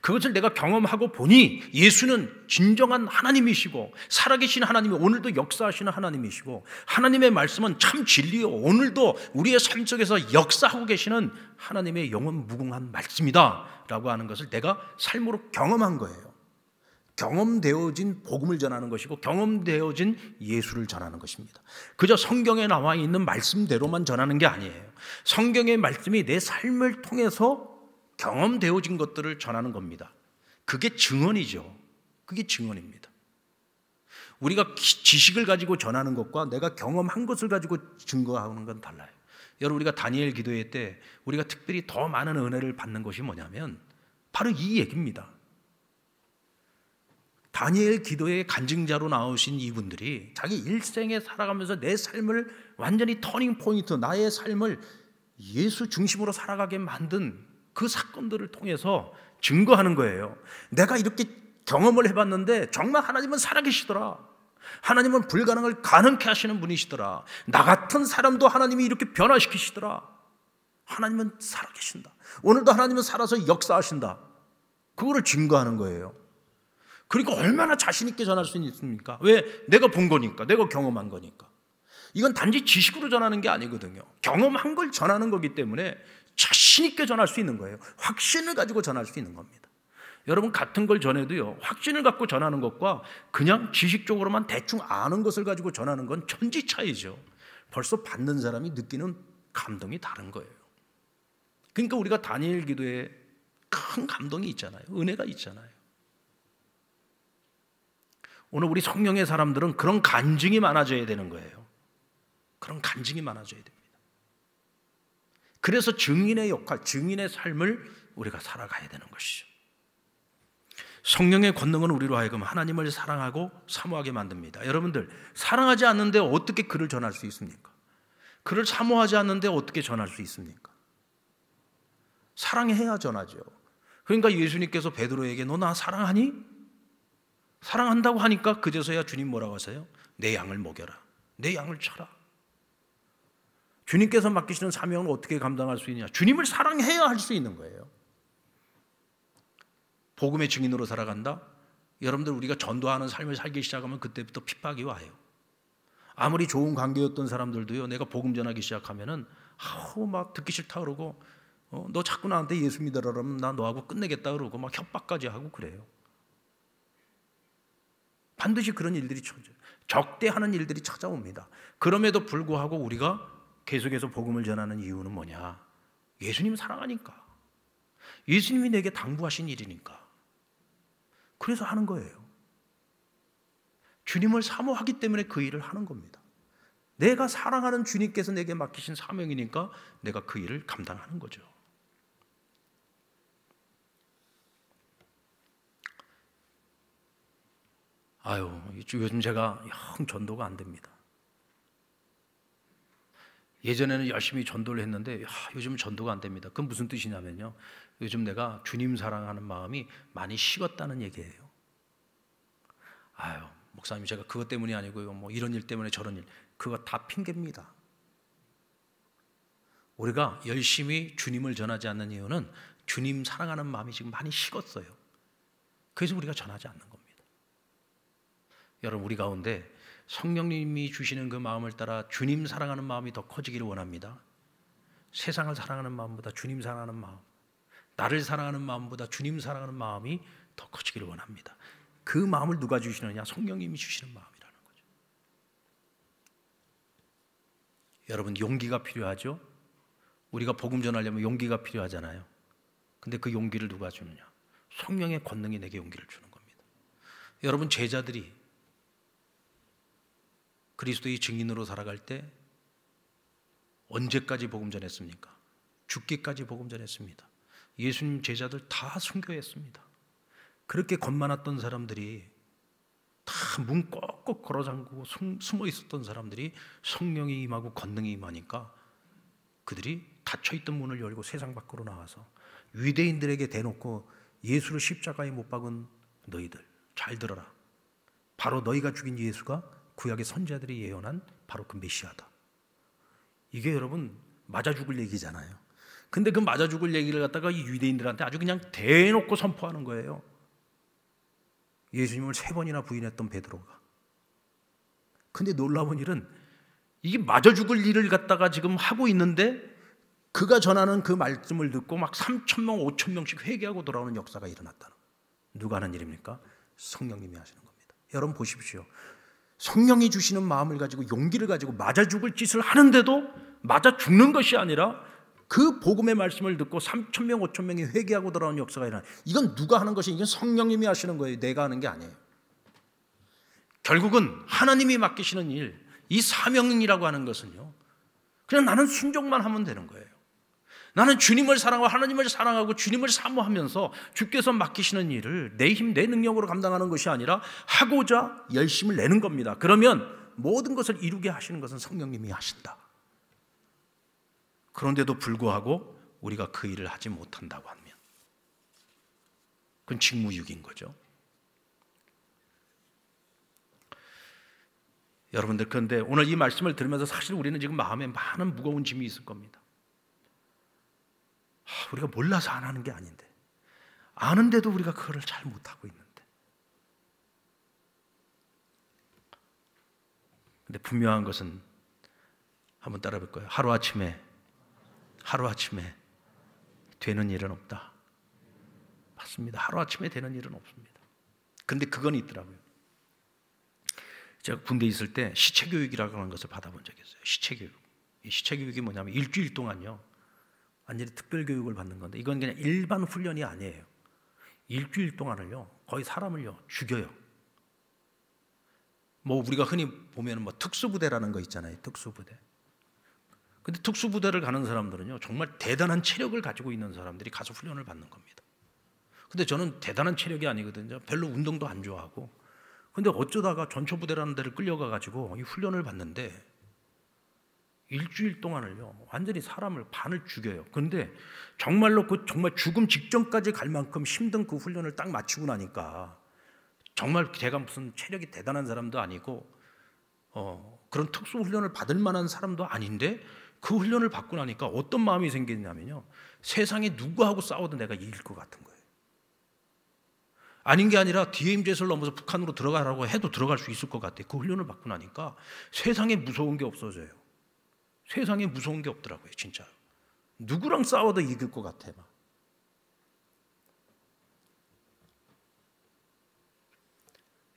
그것을 내가 경험하고 보니 예수는 진정한 하나님이시고 살아계신 하나님이 오늘도 역사하시는 하나님이시고 하나님의 말씀은 참 진리요 오늘도 우리의 삶 속에서 역사하고 계시는 하나님의 영원 무궁한 말씀이다라고 하는 것을 내가 삶으로 경험한 거예요. 경험되어진 복음을 전하는 것이고 경험되어진 예수를 전하는 것입니다. 그저 성경에 나와 있는 말씀대로만 전하는 게 아니에요. 성경의 말씀이 내 삶을 통해서 경험되어진 것들을 전하는 겁니다. 그게 증언이죠. 그게 증언입니다. 우리가 지식을 가지고 전하는 것과 내가 경험한 것을 가지고 증거하는 건 달라요. 여러분 우리가 다니엘 기도회 때 우리가 특별히 더 많은 은혜를 받는 것이 뭐냐면 바로 이 얘기입니다. 다니엘 기도의 간증자로 나오신 이분들이 자기 일생에 살아가면서 내 삶을 완전히 터닝 포인트, 나의 삶을 예수 중심으로 살아가게 만든 그 사건들을 통해서 증거하는 거예요. 내가 이렇게 경험을 해봤는데 정말 하나님은 살아계시더라. 하나님은 불가능을 가능케 하시는 분이시더라. 나 같은 사람도 하나님이 이렇게 변화시키시더라. 하나님은 살아계신다. 오늘도 하나님은 살아서 역사하신다. 그거를 증거하는 거예요. 그러니까 얼마나 자신있게 전할 수 있습니까? 왜? 내가 본 거니까. 내가 경험한 거니까. 이건 단지 지식으로 전하는 게 아니거든요. 경험한 걸 전하는 거기 때문에 자신있게 전할 수 있는 거예요. 확신을 가지고 전할 수 있는 겁니다. 여러분, 같은 걸 전해도요, 확신을 갖고 전하는 것과 그냥 지식적으로만 대충 아는 것을 가지고 전하는 건 천지 차이죠. 벌써 받는 사람이 느끼는 감동이 다른 거예요. 그러니까 우리가 다니엘 기도에 큰 감동이 있잖아요. 은혜가 있잖아요. 오늘 우리 성령의 사람들은 그런 간증이 많아져야 되는 거예요. 그런 간증이 많아져야 됩니다. 그래서 증인의 역할, 증인의 삶을 우리가 살아가야 되는 것이죠. 성령의 권능은 우리로 하여금 하나님을 사랑하고 사모하게 만듭니다. 여러분들, 사랑하지 않는데 어떻게 그를 전할 수 있습니까? 그를 사모하지 않는데 어떻게 전할 수 있습니까? 사랑해야 전하죠. 그러니까 예수님께서 베드로에게 너 나 사랑하니? 사랑한다고 하니까 그제서야 주님 뭐라고 하세요? 내 양을 먹여라. 내 양을 쳐라. 주님께서 맡기시는 사명을 어떻게 감당할 수있냐 주님을 사랑해야 할 수 있는 거예요. 복음의 증인으로 살아간다? 여러분들 우리가 전도하는 삶을 살기 시작하면 그때부터 핍박이 와요. 아무리 좋은 관계였던 사람들도요. 내가 복음 전하기 시작하면은 아우 막 듣기 싫다 그러고 어, 너 자꾸 나한테 예수 믿으라 그러면 나 너하고 끝내겠다 그러고 막 협박까지 하고 그래요. 반드시 그런 일들이 적대하는 일들이 찾아옵니다. 그럼에도 불구하고 우리가 계속해서 복음을 전하는 이유는 뭐냐? 예수님 사랑하니까. 예수님이 내게 당부하신 일이니까. 그래서 하는 거예요. 주님을 사모하기 때문에 그 일을 하는 겁니다. 내가 사랑하는 주님께서 내게 맡기신 사명이니까 내가 그 일을 감당하는 거죠. 아유, 요즘 제가 영 전도가 안 됩니다. 예전에는 열심히 전도를 했는데 야, 요즘 전도가 안 됩니다. 그건 무슨 뜻이냐면요. 요즘 내가 주님 사랑하는 마음이 많이 식었다는 얘기예요. 아유, 목사님 제가 그것 때문이 아니고요. 뭐 이런 일 때문에 저런 일. 그거 다 핑계입니다. 우리가 열심히 주님을 전하지 않는 이유는 주님 사랑하는 마음이 지금 많이 식었어요. 그래서 우리가 전하지 않는 겁니다. 여러분 우리 가운데 성령님이 주시는 그 마음을 따라 주님 사랑하는 마음이 더 커지기를 원합니다. 세상을 사랑하는 마음보다 주님 사랑하는 마음, 나를 사랑하는 마음보다 주님 사랑하는 마음이 더 커지기를 원합니다. 그 마음을 누가 주시느냐? 성령님이 주시는 마음이라는 거죠. 여러분 용기가 필요하죠. 우리가 복음 전하려면 용기가 필요하잖아요. 근데 그 용기를 누가 주느냐? 성령의 권능이 내게 용기를 주는 겁니다. 여러분 제자들이 그리스도의 증인으로 살아갈 때 언제까지 복음 전했습니까? 죽기까지 복음 전했습니다. 예수님 제자들 다 순교했습니다. 그렇게 겁만았던 사람들이 다 문 꼭꼭 걸어 잠그고 숨어 있었던 사람들이 성령이 임하고 권능이 임하니까 그들이 닫혀 있던 문을 열고 세상 밖으로 나와서 위대인들에게 대놓고 예수를 십자가에 못 박은 너희들 잘 들어라. 바로 너희가 죽인 예수가 구약의 선자들이 예언한 바로 그 메시아다. 이게 여러분 맞아 죽을 얘기잖아요. 근데 그 맞아 죽을 얘기를 갖다가 이 유대인들한테 아주 그냥 대놓고 선포하는 거예요. 예수님을 세 번이나 부인했던 베드로가. 근데 놀라운 일은 이게 맞아 죽을 일을 갖다가 지금 하고 있는데 그가 전하는 그 말씀을 듣고 막 3천 명, 5천 명씩 회개하고 돌아오는 역사가 일어났다는. 누가 하는 일입니까? 성령님이 하시는 겁니다. 여러분 보십시오. 성령이 주시는 마음을 가지고 용기를 가지고 맞아 죽을 짓을 하는데도 맞아 죽는 것이 아니라 그 복음의 말씀을 듣고 3천 명, 5천 명이 회개하고 돌아오는 역사가 일어나. 이건 누가 하는 것이 이건 성령님이 하시는 거예요. 내가 하는 게 아니에요. 결국은 하나님이 맡기시는 일, 이 사명이라고 하는 것은요. 그냥 나는 순종만 하면 되는 거예요. 나는 주님을 사랑하고 하나님을 사랑하고 주님을 사모하면서 주께서 맡기시는 일을 내 힘, 내 능력으로 감당하는 것이 아니라 하고자 열심을 내는 겁니다. 그러면 모든 것을 이루게 하시는 것은 성령님이 하신다. 그런데도 불구하고 우리가 그 일을 하지 못한다고 하면 그건 직무유기인 거죠. 여러분들 그런데 오늘 이 말씀을 들으면서 사실 우리는 지금 마음에 많은 무거운 짐이 있을 겁니다. 아, 우리가 몰라서 안 하는 게 아닌데 아는데도 우리가 그거를 잘 못하고 있는데 근데 분명한 것은 한번 따라볼 까요 하루아침에 하루아침에 되는 일은 없다 맞습니다 하루아침에 되는 일은 없습니다 근데 그건 있더라고요 제가 군대 있을 때 시체교육이라고 하는 것을 받아본 적이 있어요 시체교육 시체교육이 뭐냐면 일주일 동안요 완전히 특별 교육을 받는 건데 이건 그냥 일반 훈련이 아니에요. 일주일 동안을요 거의 사람을요 죽여요. 뭐 우리가 흔히 보면 뭐 특수부대라는 거 있잖아요. 특수부대. 근데 특수부대를 가는 사람들은요 정말 대단한 체력을 가지고 있는 사람들이 가서 훈련을 받는 겁니다. 근데 저는 대단한 체력이 아니거든요. 별로 운동도 안 좋아하고. 근데 어쩌다가 전초부대라는 데를 끌려가 가지고 이 훈련을 받는데 일주일 동안을요, 완전히 사람을 반을 죽여요. 그런데 정말로 그 정말 죽음 직전까지 갈 만큼 힘든 그 훈련을 딱 마치고 나니까 정말 제가 무슨 체력이 대단한 사람도 아니고 어, 그런 특수 훈련을 받을 만한 사람도 아닌데 그 훈련을 받고 나니까 어떤 마음이 생기냐면요, 세상에 누구하고 싸워도 내가 이길 것 같은 거예요. 아닌 게 아니라 DMZ를 넘어서 북한으로 들어가라고 해도 들어갈 수 있을 것 같아. 요그 훈련을 받고 나니까 세상에 무서운 게 없어져요. 세상에 무서운 게 없더라고요, 진짜. 누구랑 싸워도 이길 것 같아. 막.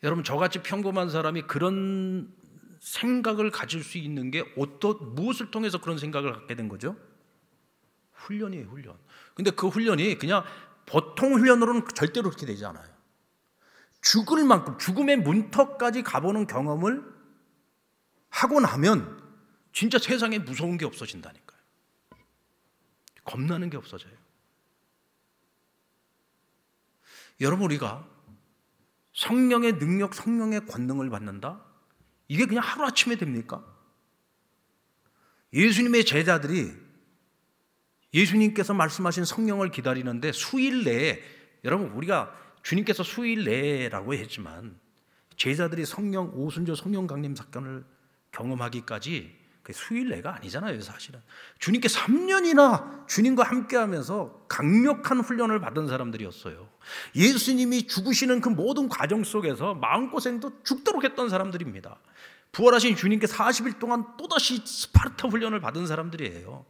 여러분 저같이 평범한 사람이 그런 생각을 가질 수 있는 게 어떠 무엇을 통해서 그런 생각을 갖게 된 거죠? 훈련이에요, 훈련. 근데 그 훈련이 그냥 보통 훈련으로는 절대로 그렇게 되지 않아요. 죽을 만큼 죽음의 문턱까지 가보는 경험을 하고 나면 진짜 세상에 무서운 게 없어진다니까요. 겁나는 게 없어져요. 여러분 우리가 성령의 능력, 성령의 권능을 받는다? 이게 그냥 하루아침에 됩니까? 예수님의 제자들이 예수님께서 말씀하신 성령을 기다리는데 수일 내에 여러분 우리가 주님께서 수일 내라고 했지만 제자들이 성령 오순절 성령 강림 사건을 경험하기까지 수일 내가 아니잖아요, 사실은. 주님께 3년이나 주님과 함께 하면서 강력한 훈련을 받은 사람들이었어요. 예수님이 죽으시는 그 모든 과정 속에서 마음고생도 죽도록 했던 사람들입니다. 부활하신 주님께 40일 동안 또다시 스파르타 훈련을 받은 사람들이에요.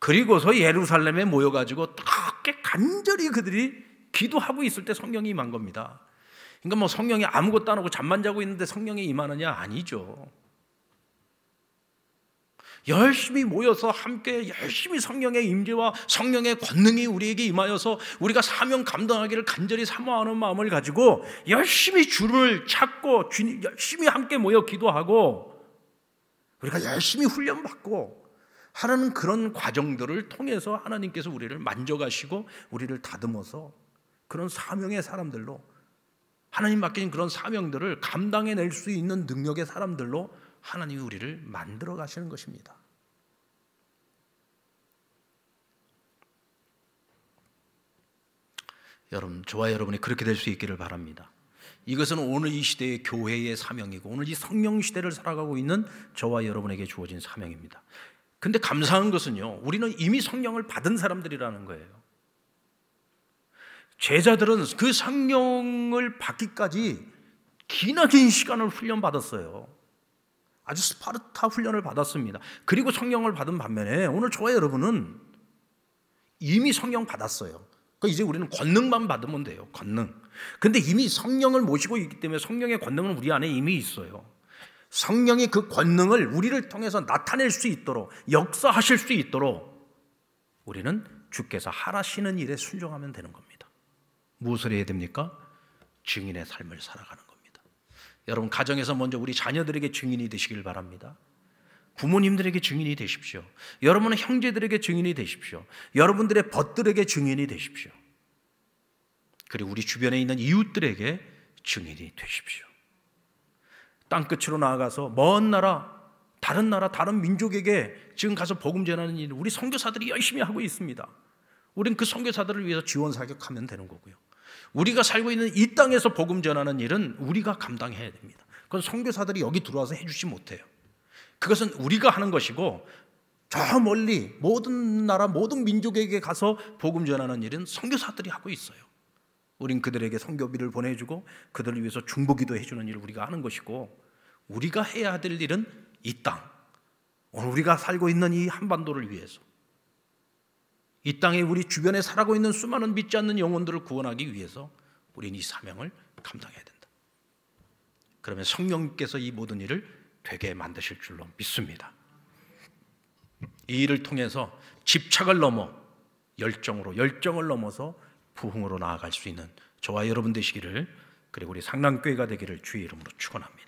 그리고서 예루살렘에 모여가지고 딱게 간절히 그들이 기도하고 있을 때 성령이 임한 겁니다. 그러니까 뭐 성령이 아무것도 안 하고 잠만 자고 있는데 성령이 임하느냐? 아니죠. 열심히 모여서 함께 열심히 성령의 임재와 성령의 권능이 우리에게 임하여서 우리가 사명 감당하기를 간절히 사모하는 마음을 가지고 열심히 주를 찾고 열심히 함께 모여 기도하고 우리가 열심히 훈련받고 하는 그런 과정들을 통해서 하나님께서 우리를 만져가시고 우리를 다듬어서 그런 사명의 사람들로 하나님 맡긴 그런 사명들을 감당해낼 수 있는 능력의 사람들로 하나님이 우리를 만들어 가시는 것입니다. 여러분, 저와 여러분이 그렇게 될 수 있기를 바랍니다. 이것은 오늘 이 시대의 교회의 사명이고 오늘 이 성령 시대를 살아가고 있는 저와 여러분에게 주어진 사명입니다. 근데 감사한 것은요. 우리는 이미 성령을 받은 사람들이라는 거예요. 제자들은 그 성령을 받기까지 기나긴 시간을 훈련받았어요. 아주 스파르타 훈련을 받았습니다. 그리고 성령을 받은 반면에 오늘 저와 여러분은 이미 성령 받았어요. 그 이제 우리는 권능만 받으면 돼요. 권능. 근데 이미 성령을 모시고 있기 때문에 성령의 권능은 우리 안에 이미 있어요. 성령이 그 권능을 우리를 통해서 나타낼 수 있도록 역사하실 수 있도록 우리는 주께서 하라시는 일에 순종하면 되는 겁니다. 무엇을 해야 됩니까? 증인의 삶을 살아가는 것. 여러분 가정에서 먼저 우리 자녀들에게 증인이 되시길 바랍니다. 부모님들에게 증인이 되십시오. 여러분은 형제들에게 증인이 되십시오. 여러분들의 벗들에게 증인이 되십시오. 그리고 우리 주변에 있는 이웃들에게 증인이 되십시오. 땅 끝으로 나아가서 먼 나라, 다른 나라, 다른 민족에게 지금 가서 복음 전하는 일을 우리 선교사들이 열심히 하고 있습니다. 우린 그 선교사들을 위해서 지원 사격하면 되는 거고요. 우리가 살고 있는 이 땅에서 복음 전하는 일은 우리가 감당해야 됩니다. 그건 선교사들이 여기 들어와서 해주지 못해요. 그것은 우리가 하는 것이고 저 멀리 모든 나라 모든 민족에게 가서 복음 전하는 일은 선교사들이 하고 있어요. 우린 그들에게 선교비를 보내주고 그들을 위해서 중보기도 해주는 일을 우리가 하는 것이고 우리가 해야 될 일은 이 땅, 오늘 우리가 살고 있는 이 한반도를 위해서 이 땅에 우리 주변에 살아고 있는 수많은 믿지 않는 영혼들을 구원하기 위해서 우리는 이 사명을 감당해야 된다. 그러면 성령께서 이 모든 일을 되게 만드실 줄로 믿습니다. 이 일을 통해서 집착을 넘어 열정으로 열정을 넘어서 부흥으로 나아갈 수 있는 저와 여러분 되시기를 그리고 우리 상남교회가 되기를 주의 이름으로 축원합니다.